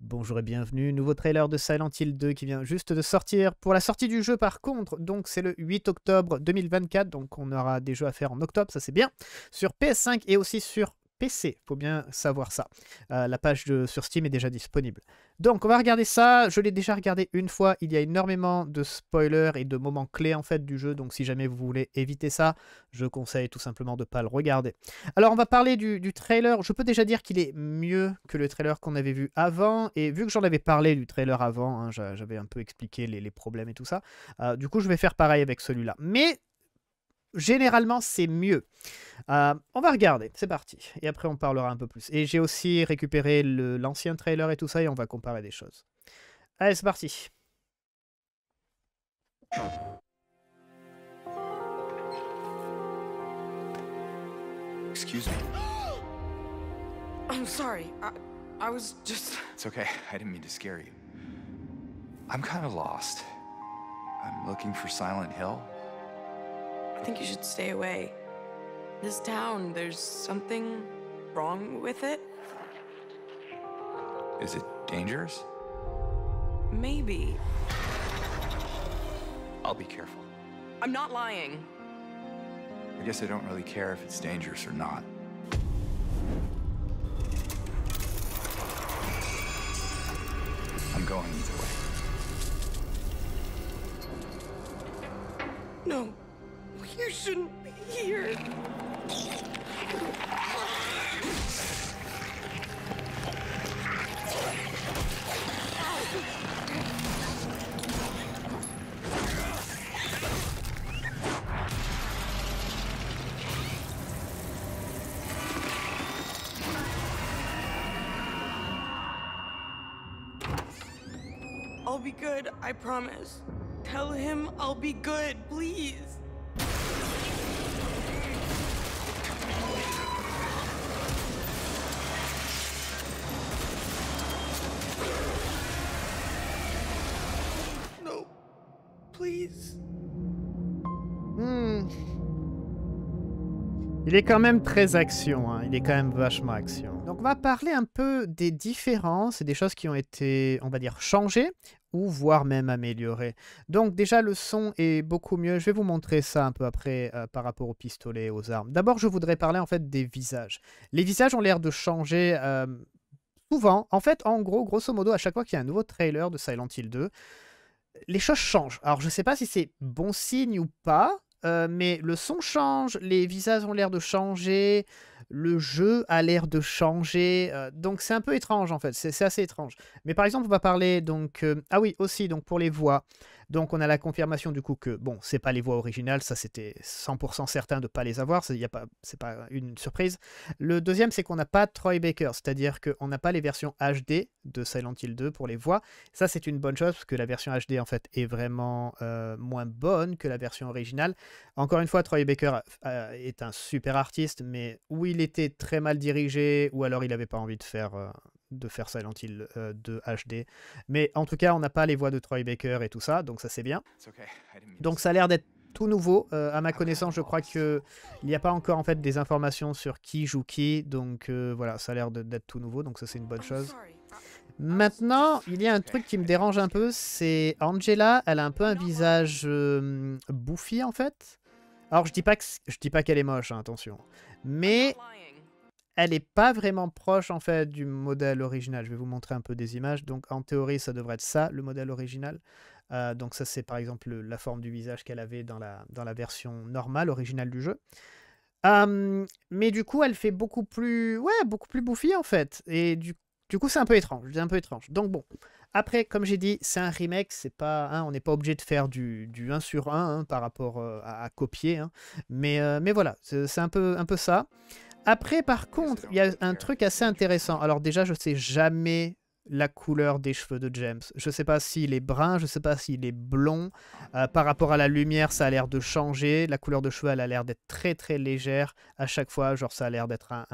Bonjour et bienvenue, nouveau trailer de Silent Hill 2 qui vient juste de sortir. Pour la sortie du jeu par contre, donc c'est le 8 octobre 2024, donc on aura des jeux à faire en octobre, ça c'est bien, sur PS5 et aussi sur PC. Faut bien savoir ça. Euh, la page de, sur Steam est déjà disponible. Donc, on va regarder ça. Je l'ai déjà regardé une fois. Il y a énormément de spoilers et de moments clés en fait du jeu. Donc, si jamais vous voulez éviter ça, je conseille tout simplement de ne pas le regarder. Alors, on va parler du, trailer. Je peux déjà dire qu'il est mieux que le trailer qu'on avait vu avant. Et vu que j'en avais parlé du trailer avant, hein, j'avais un peu expliqué les, problèmes et tout ça. Euh, du coup, je vais faire pareil avec celui-là. Mais généralement, c'est mieux. Euh, on va regarder, c'est parti. Et après, on parlera un peu plus. Et j'ai aussi récupéré l'ancien trailer et tout ça, et on va comparer des choses. Allez, c'est parti. Excuse moi I'm sorry. I, I was just. It's okay. I didn't mean to scare you. I'm kind of lost. I'm looking for Silent Hill. I think you should stay away. This town, there's something wrong with it. Is it dangerous? Maybe. I'll be careful. I'm not lying. I guess I don't really care if it's dangerous or not. I'm going either way. No shouldn't be here. I'll be good, I promise. Tell him I'll be good, please. Il est quand même très action, hein. il est quand même vachement action. Donc on va parler un peu des différences et des choses qui ont été, on va dire, changées ou voire même améliorées. Donc déjà le son est beaucoup mieux, je vais vous montrer ça un peu après euh, par rapport aux pistolets et aux armes. D'abord je voudrais parler en fait des visages. Les visages ont l'air de changer euh, souvent. En fait en gros, grosso modo, à chaque fois qu'il y a un nouveau trailer de Silent Hill 2, les choses changent. Alors je ne sais pas si c'est bon signe ou pas, euh, mais le son change, les visages ont l'air de changer, le jeu a l'air de changer. Euh, donc c'est un peu étrange en fait, c'est assez étrange. Mais par exemple, on va parler donc... Euh, ah oui, aussi, donc pour les voix. Donc on a la confirmation du coup que, bon, c'est pas les voix originales, ça c'était 100% certain de pas les avoir, a pas, pas une surprise. Le deuxième, c'est qu'on n'a pas Troy Baker, c'est-à-dire qu'on n'a pas les versions HD de Silent Hill 2 pour les voix. Ça c'est une bonne chose, parce que la version HD en fait est vraiment euh, moins bonne que la version originale. Encore une fois, Troy Baker euh, est un super artiste, mais où il était très mal dirigé, ou alors il n'avait pas envie de faire... Euh, de faire Silent Hill euh, 2 HD. Mais en tout cas, on n'a pas les voix de Troy Baker et tout ça, donc ça c'est bien. Donc ça a l'air d'être tout nouveau. Euh, à ma connaissance, je crois qu'il n'y a pas encore en fait des informations sur qui joue qui, donc euh, voilà, ça a l'air d'être tout nouveau, donc ça c'est une bonne chose. Uh, Maintenant, il y a un truc qui me dérange un peu, c'est Angela, elle a un peu un visage euh, bouffi en fait. Alors je dis pas que je dis pas qu'elle est moche, hein, attention, mais elle n'est pas vraiment proche en fait du modèle original. Je vais vous montrer un peu des images. Donc en théorie, ça devrait être ça, le modèle original. Euh, donc ça, c'est par exemple la forme du visage qu'elle avait dans la, dans la version normale, originale du jeu. mais du coup, elle fait beaucoup plus, ouais, beaucoup plus bouffie en fait. Et du, du coup, c'est un peu étrange. C'est un peu étrange. Donc bon. Après, comme j'ai dit, c'est un remake, c'est pas, hein, on n'est pas obligé de faire du, du 1 sur 1 hein, par rapport euh, à, copier. Hein. Mais, euh, mais voilà, c'est un peu, un peu ça. Après, par contre, il y a un truc assez intéressant. Alors déjà, je sais jamais la couleur des cheveux de James. Je ne sais pas s'il est brun, je ne sais pas s'il est blond. Euh, par rapport à la lumière, ça a l'air de changer. La couleur de cheveux, elle a l'air d'être très très légère à chaque fois. Genre, ça a l'air d'être un,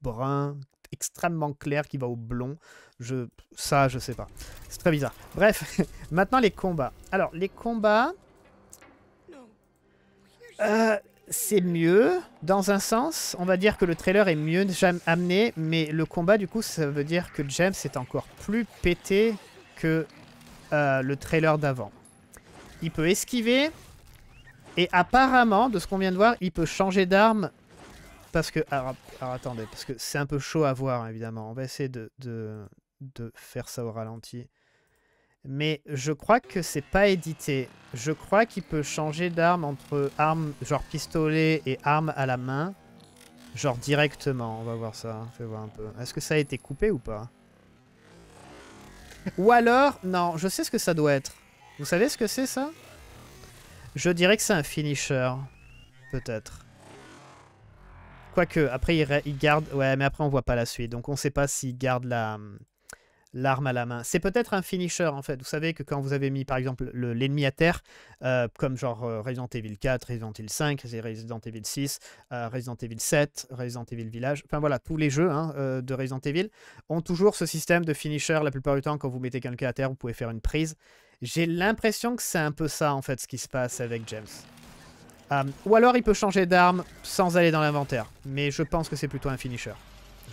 brun extrêmement clair qui va au blond. Je, ça, je sais pas. C'est très bizarre. Bref, maintenant les combats. Alors, les combats... Euh, c'est mieux, dans un sens. On va dire que le trailer est mieux amené, mais le combat, du coup, ça veut dire que James est encore plus pété que euh, le trailer d'avant. Il peut esquiver, et apparemment, de ce qu'on vient de voir, il peut changer d'arme. Parce que... Alors, attendez, parce que c'est un peu chaud à voir, évidemment. On va essayer de faire ça au ralenti mais je crois que c'est pas édité. Je crois qu'il peut changer d'arme entre arme genre pistolet et arme à la main. Genre directement, on va voir ça, je hein. voir un peu. Est-ce que ça a été coupé ou pas Ou alors, non, je sais ce que ça doit être. Vous savez ce que c'est ça Je dirais que c'est un finisher, peut-être. Quoique, après il, il garde... Ouais, mais après on voit pas la suite, donc on sait pas s'il garde la l'arme à la main. C'est peut-être un finisher en fait. Vous savez que quand vous avez mis par exemple l'ennemi à terre, euh, comme genre euh, Resident Evil 4, Resident Evil 5, Resident Evil 6, euh, Resident Evil 7, Resident Evil Village, enfin voilà, tous les jeux hein, de Resident Evil ont toujours ce système de finisher la plupart du temps. Quand vous mettez quelqu'un à terre, vous pouvez faire une prise. J'ai l'impression que c'est un peu ça en fait ce qui se passe avec James. ou alors il peut changer d'arme sans aller dans l'inventaire, mais je pense que c'est plutôt un finisher.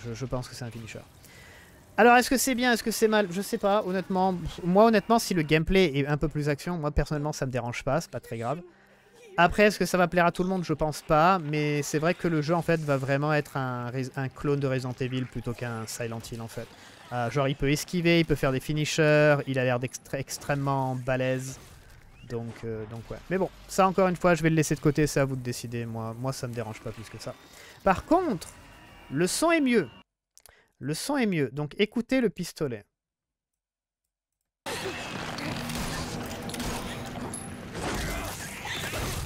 je, je pense que c'est un finisher. Alors, est-ce que c'est bien, est-ce que c'est mal Je sais pas, honnêtement. Moi, honnêtement, si le gameplay est un peu plus action, moi, personnellement, ça me dérange pas, c'est pas très grave. Après, est-ce que ça va plaire à tout le monde Je pense pas, mais c'est vrai que le jeu, en fait, va vraiment être un, clone de Resident Evil plutôt qu'un Silent Hill, en fait. Euh, genre, il peut esquiver, il peut faire des finishers, il a l'air extrêmement balèze. Donc, euh, donc ouais. Mais bon, ça encore une fois, je vais le laisser de côté, c'est à vous de décider. Moi, moi ça me dérange pas plus que ça. Par contre, le son est mieux. Le son est mieux, donc écoutez le pistolet.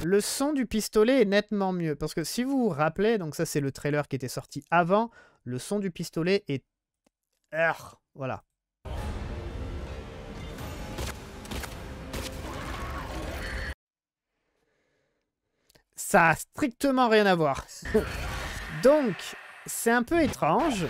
Le son du pistolet est nettement mieux, parce que si vous vous rappelez, donc ça c'est le trailer qui était sorti avant, le son du pistolet est... voilà, ça a strictement rien à voir. Donc, c'est un peu étrange,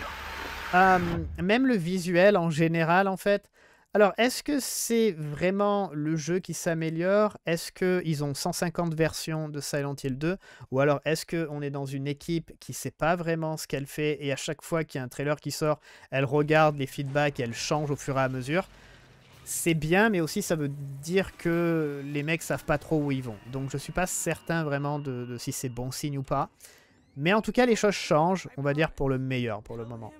euh, même le visuel en général, en fait. Alors, est-ce que c'est vraiment le jeu qui s'améliore Est-ce qu'ils ont 150 versions de Silent Hill 2 Ou alors, est-ce qu'on est dans une équipe qui ne sait pas vraiment ce qu'elle fait et à chaque fois qu'il y a un trailer qui sort, elle regarde les feedbacks et elle change au fur et à mesure c'est bien, mais aussi ça veut dire que les mecs savent pas trop où ils vont. Donc je suis pas certain vraiment de si c'est bon signe ou pas. Mais en tout cas, les choses changent, on va dire pour le meilleur pour le moment.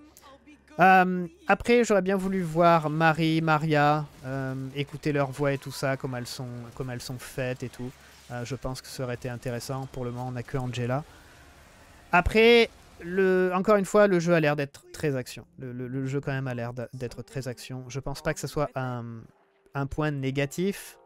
Euh, après, j'aurais bien voulu voir Marie, Maria, euh, écouter leur voix et tout ça, comme elles sont, comme elles sont faites et tout. Euh, je pense que ça aurait été intéressant. Pour le moment, on n'a que Angela. Après, le, encore une fois, le jeu a l'air d'être très action. Le, jeu quand même a l'air d'être très action. Je pense pas que ce soit un, point négatif,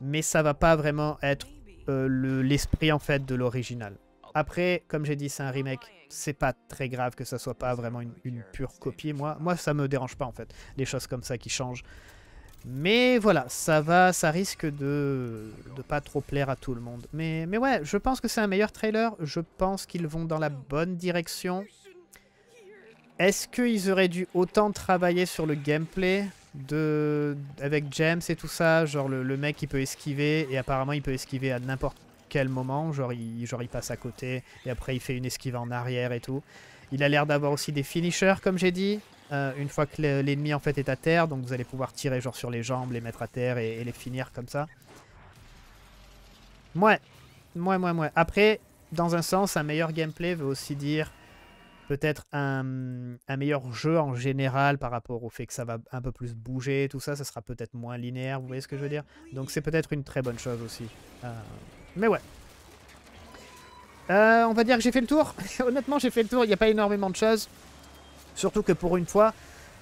mais ça va pas vraiment être l'esprit en fait de l'original. Après, comme j'ai dit, c'est un remake. C'est pas très grave que ça soit pas vraiment une, pure copie. Moi, moi, ça me dérange pas en fait, les choses comme ça qui changent. Mais voilà, ça va, ça risque de, de pas trop plaire à tout le monde. Mais, mais ouais, je pense que c'est un meilleur trailer. Je pense qu'ils vont dans la bonne direction. Est-ce qu'ils auraient dû autant travailler sur le gameplay de... avec James et tout ça Genre le, mec qui peut esquiver et apparemment il peut esquiver à n'importe quel moment, genre il, genre il passe à côté et après il fait une esquive en arrière et tout. Il a l'air d'avoir aussi des finishers comme j'ai dit. Euh, une fois que l'ennemi en fait est à terre, donc vous allez pouvoir tirer genre sur les jambes, les mettre à terre et, les finir comme ça. Ouais, ouais, ouais, ouais. Après, dans un sens, un meilleur gameplay veut aussi dire peut-être un, un, meilleur jeu en général par rapport au fait que ça va un peu plus bouger, tout ça, ça sera peut-être moins linéaire, vous voyez ce que je veux dire Donc c'est peut-être une très bonne chose aussi. Euh, mais ouais. Euh, on va dire que j'ai fait le tour. Honnêtement, j'ai fait le tour. Il n'y a pas énormément de choses. Surtout que pour une fois,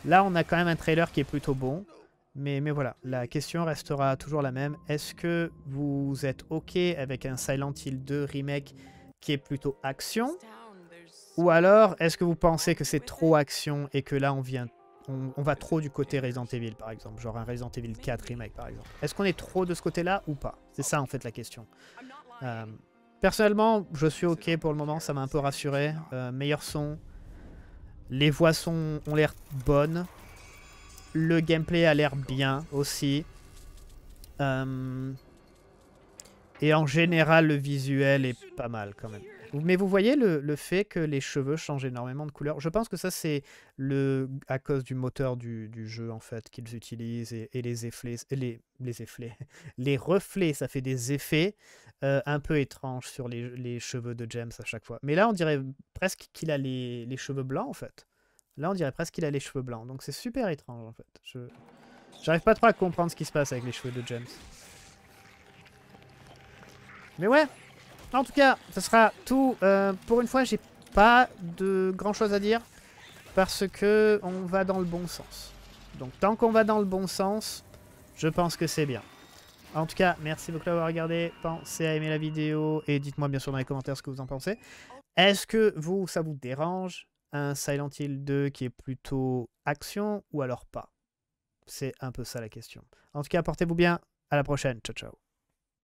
là, on a quand même un trailer qui est plutôt bon. Mais, mais voilà, la question restera toujours la même. Est-ce que vous êtes OK avec un Silent Hill 2 remake qui est plutôt action Ou alors, est-ce que vous pensez que c'est trop action et que là, on vient on, va trop du côté Resident Evil, par exemple, genre un Resident Evil 4 remake, par exemple. Est-ce qu'on est trop de ce côté-là ou pas C'est ça, en fait, la question. Euh, personnellement, je suis OK pour le moment, ça m'a un peu rassuré. Euh, meilleur son, les voix sont, ont l'air bonnes, le gameplay a l'air bien aussi. Euh, et en général, le visuel est pas mal quand même. Mais vous voyez le, fait que les cheveux changent énormément de couleur. Je pense que ça, c'est à cause du moteur du, jeu, en fait, qu'ils utilisent et, les effets. Les, les effets. Les reflets, ça fait des effets euh, un peu étranges sur les, cheveux de James à chaque fois. Mais là, on dirait presque qu'il a les, les, cheveux blancs, en fait. Là, on dirait presque qu'il a les cheveux blancs. Donc, c'est super étrange, en fait. Je J'arrive pas trop à comprendre ce qui se passe avec les cheveux de James. Mais ouais, en tout cas, ça sera tout. Euh, pour une fois, j'ai pas de grand chose à dire parce que on va dans le bon sens. Donc tant qu'on va dans le bon sens, je pense que c'est bien. En tout cas, merci beaucoup d'avoir regardé. Pensez à aimer la vidéo et dites-moi bien sûr dans les commentaires ce que vous en pensez. Est-ce que vous, ça vous dérange un Silent Hill 2 qui est plutôt action ou alors pas C'est un peu ça la question. En tout cas, portez-vous bien. À la prochaine. Ciao, ciao.